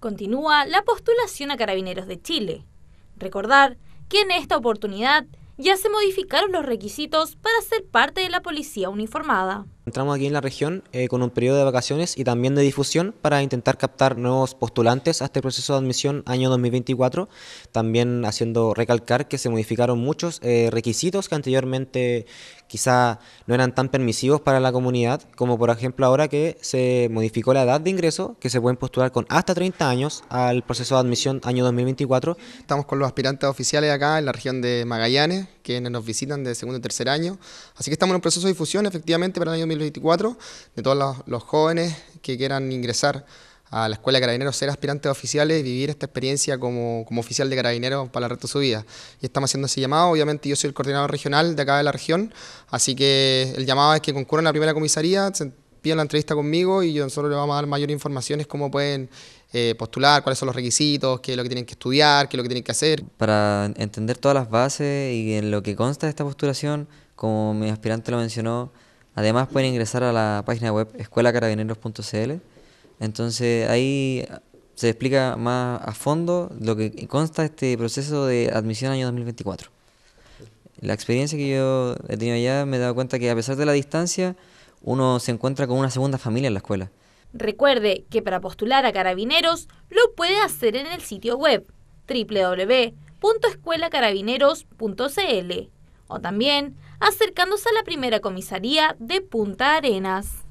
Continúa la postulación a Carabineros de Chile. Recordar que en esta oportunidad ya se modificaron los requisitos para ser parte de la policía uniformada. Entramos aquí en la región eh, con un periodo de vacaciones y también de difusión para intentar captar nuevos postulantes a este proceso de admisión año 2024, también haciendo recalcar que se modificaron muchos eh, requisitos que anteriormente quizá no eran tan permisivos para la comunidad, como por ejemplo ahora que se modificó la edad de ingreso, que se pueden postular con hasta 30 años al proceso de admisión año 2024. Estamos con los aspirantes oficiales acá en la región de Magallanes, quienes nos visitan de segundo y tercer año. Así que estamos en un proceso de difusión efectivamente para el año 2024 de todos los, jóvenes que quieran ingresar a la Escuela de Carabineros, ser aspirantes oficiales y vivir esta experiencia como, como oficial de carabineros para el resto de su vida. Y estamos haciendo ese llamado, obviamente yo soy el coordinador regional de acá de la región, así que el llamado es que concurran a la primera comisaría, piden la entrevista conmigo y yo solo les vamos a dar mayor información, es cómo pueden eh, postular, cuáles son los requisitos, qué es lo que tienen que estudiar, qué es lo que tienen que hacer. Para entender todas las bases y en lo que consta de esta postulación, como mi aspirante lo mencionó, además pueden ingresar a la página web escuelacarabineros.cl. Entonces ahí se explica más a fondo lo que consta este proceso de admisión año 2024. La experiencia que yo he tenido allá me he dado cuenta que a pesar de la distancia, uno se encuentra con una segunda familia en la escuela. Recuerde que para postular a carabineros lo puede hacer en el sitio web www.escuelacarabineros.cl o también acercándose a la primera comisaría de Punta Arenas.